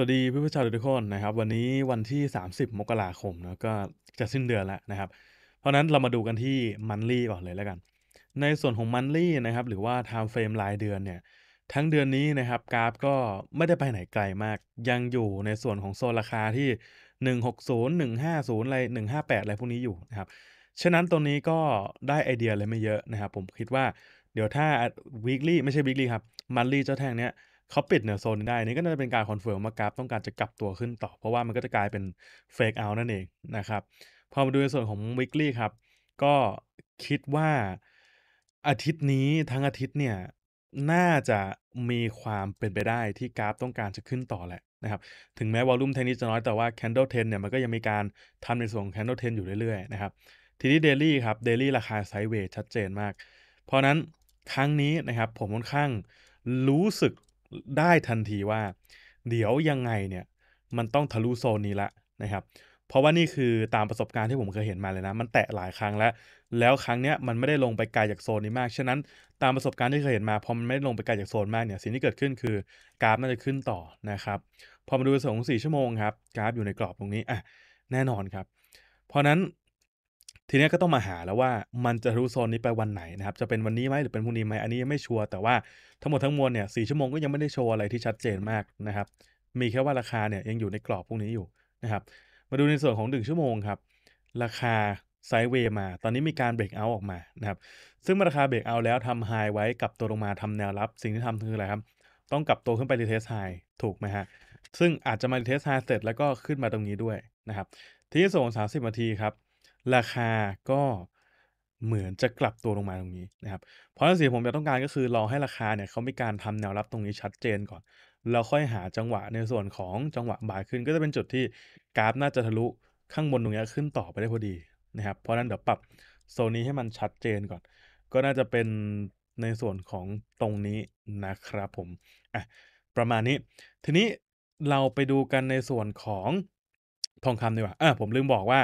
สวัสดีเพื่อนผู้ชมทุกคนนะครับวันนี้วันที่ 30 มกราคมนะก็จะสิ้นเดือนแล้วนะครับเพราะนั้นเรามาดูกันที่มันลี่ก่อนเลยแล้วกัน ในส่วนของมันลี่นะครับหรือว่าไทม์เฟรมรายเดือนเนี่ยทั้งเดือนนี้นะครับกราฟก็ไม่ได้ไปไหนไกลมากยังอยู่ในส่วนของโซนราคาที่ 160 150 อะไร 158 อะไรพวกนี้อยู่นะครับฉะนั้นตัวนี้ก็ได้ไอเดียอะไรไม่เยอะนะครับผมคิดว่าเดี๋ยวถ้า weekly ไม่ใช่ weekly ครับมันลี่เจ้าแท่งเนี้ยเขาปิดเนี่ยโซนได้นี่ก็น่าจะเป็นการคอนเฟิร์มว่ากราฟต้องการจะกลับตัวขึ้นต่อ เพราะว่ามันก็จะกลายเป็นเฟกเอานั่นเองนะครับ พอมาดูในส่วนของ weekly ครับ ก็คิดว่าอาทิตย์นี้ทั้งอาทิตย์เนี่ย น่าจะมีความเป็นไปได้ที่กราฟต้องการจะขึ้นต่อแหละนะครับ ถึงแม้วอลุ่มเทนนี้จะน้อยแต่ว่า candle ทนเนี่ยมันก็ยังมีการทำในส่วนของ candle อยู่เรื่อยๆนะครับทีนี้ daily ครับ daily ราคาไซด์เวทชัดเจนมาก เพราะนั้นครั้งนี้นะครับผมค่อนข้างรู้สึกได้ทันทีว่าเดี๋ยวยังไงเนี่ยมันต้องทะลุโซนนี้ละนะครับ เพราะว่านี่คือตามประสบการณ์ที่ผมเคยเห็นมาเลยนะมันแตะหลายครั้งแล้ว แล้วครั้งเนี้ยมันไม่ได้ลงไปไกลจากโซนนี้มากฉะนั้น ตามประสบการณ์ที่เคยเห็นมา พอมันไม่ได้ลงไปไกลจากโซนมากเนี่ยสิ่งที่เกิดขึ้นคือกราฟน่าจะขึ้นต่อนะครับพอมาดูสองสี่ชั่วโมงครับกราฟอยู่ในกรอบตรงนี้อ่ะแน่นอนครับเพราะนั้นทีนี้ก็ต้องมาหาแล้วว่ามันจะรู้โซนนี้ไปวันไหนนะครับจะเป็นวันนี้ไหมหรือเป็นพรุ่งนี้ไหมอันนี้ยังไม่ชัวร์แต่ว่าทั้งหมดทั้งมวลเนี่ยสี่ชั่วโมงก็ยังไม่ได้โชว์อะไรที่ชัดเจนมากนะครับมีแค่ว่าราคาเนี่ยยังอยู่ในกรอบพวกนี้อยู่นะครับ มาดูในส่วนของ1ชั่วโมงครับ ราคาไซด์เวย์มาตอนนี้มีการเบรกเอาออกมานะครับซึ่งราคาเบรกเอาแล้วทำไฮไว้กับตัวลงมาทำแนวรับ สิ่งที่ทำคืออะไรครับ ต้องกลับตัวขึ้นไปรีเทสไฮถูกไหมฮะซึ่งอาจจะมารีเทสไฮเสร็จแล้วก็ขึ้นมาตรงนี้ด้วยนะครับที้ส่วนิบนาทีครับราคาก็เหมือนจะกลับตัวลงมาตรงนี้นะครับ เพราะนั้นสิ่งที่ผมจะต้องการก็คือรอให้ราคาเนี่ยเขามีการทำแนวรับตรงนี้ชัดเจนก่อนแล้วค่อยหาจังหวะในส่วนของจังหวะบ่ายขึ้นก็จะเป็นจุดที่กราฟน่าจะทะลุข้างบนตรงนี้ขึ้นต่อไปได้พอดีนะครับ เพราะะนั้นเดี๋ยวปรับโซนนี้ให้มันชัดเจนก่อน ก็น่าจะเป็นในส่วนของตรงนี้นะครับผมอ่ะประมาณนี้ ทีนี้เราไปดูกันในส่วนของทองคำดีกว่าอ่า ผมลืมบอกว่า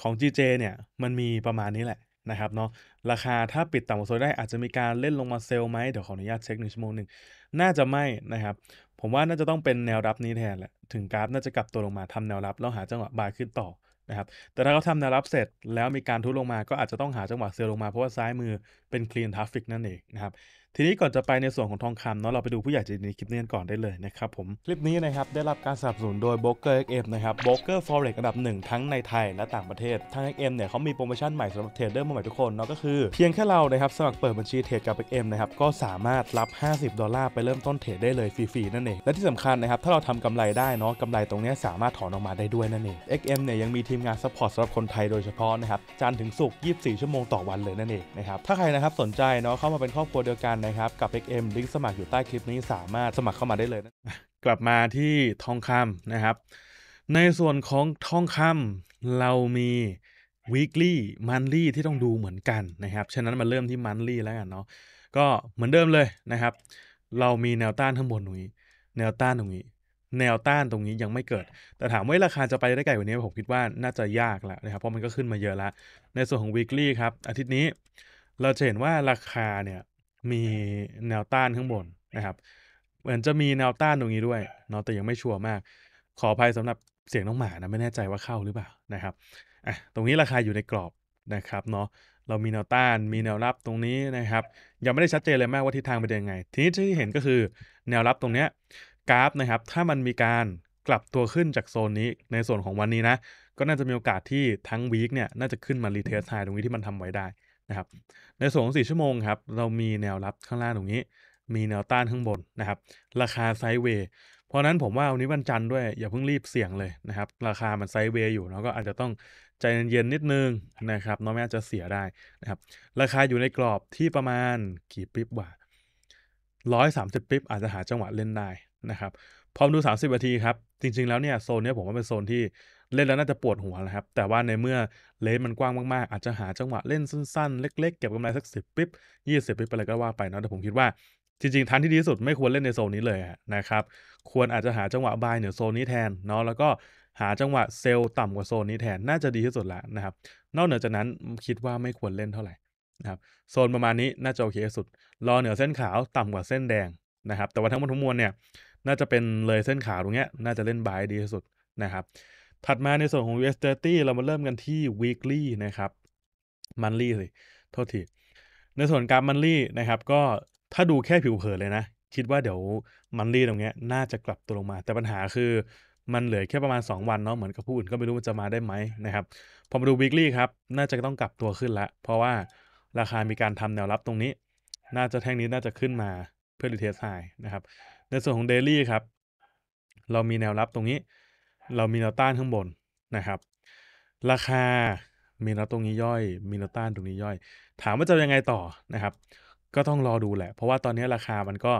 ของ GJ เนี่ย มันมีประมาณนี้แหละนะครับเนาะ ราคาถ้าปิดต่ำกว่าโซนได้อาจจะมีการเล่นลงมาเซลไหม เดี๋ยวขออนุญาตเช็คหนึ่งชั่วโมงหนึ่ง น่าจะไม่นะครับ ผมว่าน่าจะต้องเป็นแนวรับนี้แทนแหละ ถึงกราฟน่าจะกลับตัวลงมาทำแนวรับ แล้วหาจังหวะบายขึ้นต่อนะครับ แต่ถ้าเขาทำแนวรับเสร็จ แล้วมีการทุลงมาก็อาจจะต้องหาจังหวะเซลลงมาเพราะว่าซ้ายมือเป็นคลีนทราฟิกนั่นเองนะครับทีนี้ก่อนจะไปในส่วนของทองคำเนาะเราไปดูผู้ใหญ่ใจดีคลิปนี้กันก่อนได้เลยนะครับผม คลิปนี้นะครับ ได้รับการสนับสนุนโดยโบรกเกอร์เนะครับโบรกเกอร์ฟอเร็กอันดับหนึ่งทั้งในไทยและต่างประเทศทางเอ็มเนี่ยเขามีโปรโมชั่นใหม่สำหรับเทรดเดอร์มใหม่ทุกคน เนาะก็คือเพียงแค่เรานะครับสมัครเปิดบัญชีเทรดกับเอ็มนะครับก็สามารถรับ 50 ดอลลาร์ไปเริ่มต้นเทรดได้เลยฟรีๆ นั่นเองและที่สำคัญนะครับถ้าเราทำกำไรได้เนาะกำไรตรงนี้สามารถถอนออกมาได้ด้วยนั่นเอง XM เนี่ยยังมีทีมงานซัพพอร์ตสำหรับคนไทยโดยเฉพาะนะครับจันถึงศุกร์ชั่วโมงต่อวันเลยนั่นนะครับกับ XM ลิงก์สมัครอยู่ใต้คลิปนี้สามารถสมัครเข้ามาได้เลยนะกลับมาที่ทองคำนะครับ ในส่วนของทองคำเรามี weekly monthly ที่ต้องดูเหมือนกันนะครับ ฉะนั้นมาเริ่มที่ monthly แล้วกันเนาะก็เหมือนเดิมเลยนะครับ เรามีแนวต้านข้างบนตรงนี้แนวต้านตรงนี้ แนวต้านตรงนี้ยังไม่เกิด แต่ถามว่าราคาจะไปได้ไกลกว่านี้ผมคิดว่าน่าจะยากแล้วนะครับเพราะมันก็ขึ้นมาเยอะละในส่วนของ weekly ครับอาทิตย์นี้เราจะเห็นว่าราคาเนี่ยมีแนวต้านข้างบนนะครับ เหมือนจะมีแนวต้านตรงนี้ด้วยเนาะ แต่ยังไม่ชัวร์มาก ขออภัยสำหรับเสียงน้องหมานะ ไม่แน่ใจว่าเข้าหรือเปล่านะครับอ่ะตรงนี้ราคาอยู่ในกรอบนะครับเนาะ เรามีแนวต้าน มีแนวรับตรงนี้นะครับ ยังไม่ได้ชัดเจนเลยมากว่าทิศทางเป็นยังไง ทีนี้ที่เห็นก็คือแนวรับตรงเนี้ยกราฟนะครับ ถ้ามันมีการกลับตัวขึ้นจากโซนนี้ ในส่วนของวันนี้นะ ก็น่าจะมีโอกาสที่ทั้งวีคเนี่ยน่าจะขึ้นมารีเทสไฮตรงนี้ที่มันทำไว้ได้นะครับในส่วนของ่ชั่วโมงครับ เรามีแนวรับข้างล่างตรงนี้ มีแนวต้านข้างบนนะครับราคาไซด์เวย์ เพราะนั้นผมว่าวันนี้วันจันทร์ด้วย อย่าเพิ่งรีบเสี่ยงเลยนะครับ ราคามันไซด์เวย์อยู่เราก็อาจจะต้องใจเย็นๆนิดนึงนะครับน้องแม่จะเสียได้นะครับราคาอยู่ในกรอบที่ประมาณกี่ปิ๊บว่าร้อยสามสิบปิ๊บอาจจะหาจังหวะเล่นได้นะครับพอมาดู 30นาทีครับ จริง ๆแล้วเนี่ยโซนนี้ผมว่าเป็นโซนที่เล่นแล้วน่าจะปวดหัวนะครับ แต่ว่าในเมื่อเลนมันกว้างมากๆ อาจจะหาจังหวะเล่นสั้นๆ เล็กๆ เก็บกำไรสักสิบปิ๊บยี่สิบปิ๊บอะไร ก็ว่าไปเนาะ แต่ผมคิดว่า จริงๆ ทันที่ดีที่สุดไม่ควรเล่นในโซนนี้เลยนะครับ ควรอาจจะหาจังหวะบายเหนือโซนนี้แทนเนาะ แล้วก็หาจังหวะเซลล์ต่ำกว่าโซนนี้แทน น่าจะดีที่สุดละนะครับ นอกเหนือจากนั้นคิดว่าไม่ควรเล่นเท่าไหร่นะครับ โซนประมาณนี้น่าจะโอเคสุด รอเหนือเส้นขาวต่ำกว่าเส้นแดงนะครับ แต่ว่าทั้งหมดทั้งมวลเนี่ย น่าจะเป็นเลยเส้นขาวตรงเนี้ยน่าจะเล่นบายดีที่สุดนะครับถัดมาในส่วนของ US 30 เรามาเริ่มกันที่ weekly นะครับ monthly สิโทษที ในส่วนการ monthly นะครับ ก็ถ้าดูแค่ผิวเผินเลยนะ คิดว่าเดี๋ยว monthly ตรงเนี้ยน่าจะกลับตัวลงมา แต่ปัญหาคือมันเหลือแค่ประมาณ 2 วันเนาะเหมือนกับผู้อื่นก็ไม่รู้มันจะมาได้ไหมนะครับ พอมาดู weekly ครับ น่าจะต้องกลับตัวขึ้นละเพราะว่าราคามีการทำแนวรับตรงนี้ น่าจะแท่งนี้น่าจะขึ้นมาเพื่อรีเทสไฮนะครับ ในส่วนของ daily ครับเรามีแนวรับตรงนี้เรามีแนวต้านข้างบนนะครับ ราคามีแนวตรงนี้ย่อย มีแนวต้านตรงนี้ย่อย ถามว่าจะยังไงต่อนะครับ ก็ต้องรอดูแหละเพราะว่าตอนนี้ราคามันก็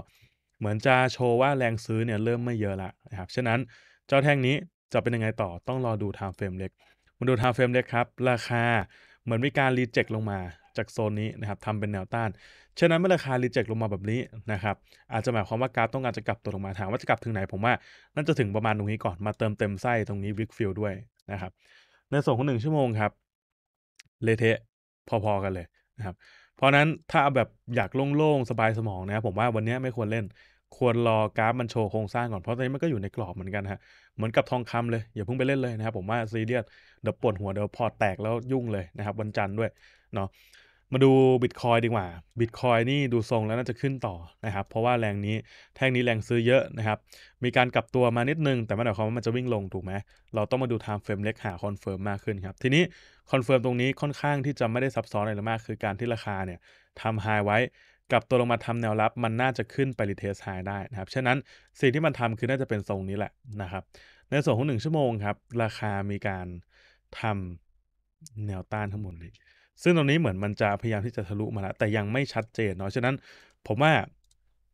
เหมือนจะโชว์ว่าแรงซื้อเนี่ยเริ่มไม่เยอะละนะครับฉะนั้นเจ้าแท่งนี้จะเป็นยังไงต่อต้องรอดูไทม์เฟรมเล็กมาดูไทม์เฟรมเล็กครับราคาเหมือนมีการรีเจ็คลงมาจากโซนนี้นะครับทำเป็นแนวต้านฉะนั้นเมื่อราคารีเจ็คลงมาแบบนี้นะครับ อาจจะหมายความว่า กราฟต้องการจะกลับตัวลงมาถามว่าจะกลับถึงไหนผมว่าน่าจะถึงประมาณตรงนี้ก่อนมาเติมเต็มไส้ตรงนี้วิกฟิลด้วยนะครับ ในส่วนของหนึ่งชั่วโมงครับเลเทะพอ ๆ กันเลยนะครับเพราะนั้นถ้าแบบอยากโล่ง ๆ สบายสมองนะผมว่าวันนี้ไม่ควรเล่น ควรรอกราฟมันโชว์โครงสร้างก่อน เพราะตอนนี้มันก็อยู่ในกรอบเหมือนกันฮะเหมือนกับทองคำเลยอย่าเพิ่งไปเล่นเลยนะครับ ผมว่าซีเรียสเดี๋ยวปวดหัวเดี๋ยวพอแตกแล้วยุ่งเลยนะครับ วันจันทร์ด้วยเนาะมาดูบิตคอยดีกว่าบิตคอยนี่ดูทรงแล้วน่าจะขึ้นต่อนะครับ เพราะว่าแรงนี้แท่งนี้แรงซื้อเยอะนะครับ มีการกลับตัวมานิดนึง แต่ไม่หมายความว่ามันจะวิ่งลง ถูกไหม เราต้องมาดูไทม์เฟรมเล็กหาคอนเฟิร์มมากขึ้นครับ ทีนี้คอนเฟิร์มตรงนี้ค่อนข้างที่จะไม่ได้ซับซ้อนอะไรมาก คือการที่ราคาเนี่ยทำไฮไว้ กลับตัวลงมาทำแนวรับมันน่าจะขึ้นไปรีเทสไฮได้นะครับ ฉะนั้นสิ่งที่มันทำคือน่าจะเป็นทรงนี้แหละนะครับ ในส่วนของหนึ่งชั่วโมงครับราคามีการทำแนวต้านทั้งหมดเลยซึ่งตรงนี้เหมือนมันจะพยายามที่จะทะลุมาแล้วแต่ยังไม่ชัดเจน เนาะฉะนั้นผมว่า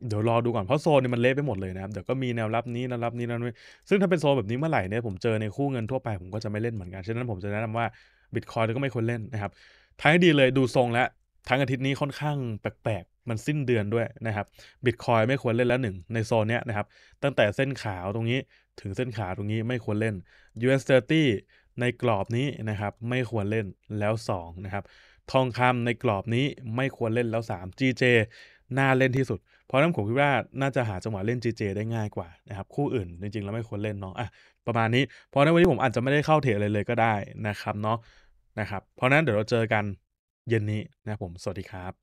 เดี๋ยวรอดูก่อน เพราะโซนนี่มันเละไปหมดเลยนะครับ เดี๋ยวก็มีแนวรับนี้แนวรับนี้แนวนี้ ซึ่งถ้าเป็นโซนแบบนี้เมื่อไหร่เนี่ยผมเจอในคู่เงินทั่วไป ผมก็จะไม่เล่นเหมือนกัน ฉะนั้นผมจะแนะนำว่าบิตคอยน์ก็ไม่ควรเล่นนะครับท้ายดีเลยดูทรงแล้วทั้งอาทิตย์นี้ค่อนข้างแปลกๆ มันสิ้นเดือนด้วยนะครับบิตคอยไม่ควรเล่นแล้วหนึ่งในโซนนี้นะครับตั้งแต่เส้นขาวตรงนี้ถึงเส้นขาวตรงนี้ไม่ควรเล่น US 30ในกรอบนี้นะครับไม่ควรเล่นแล้ว 2 นะครับ ทองคำในกรอบนี้ไม่ควรเล่นแล้ว3 GJ น่าเล่นที่สุด เพราะนั้นผมคิดว่าน่าจะหาจังหวะเล่น GJ ได้ง่ายกว่านะครับคู่อื่น จริงๆแล้วไม่ควรเล่นเนาะอ่ะประมาณนี้เพราะนั้นวันนี้ผมอาจจะไม่ได้เข้าเทรดเลยเลยก็ได้นะครับเนาะนะครับ เพราะนั้นเดี๋ยวเราเจอกันเย็นนี้นะผมสวัสดีครับ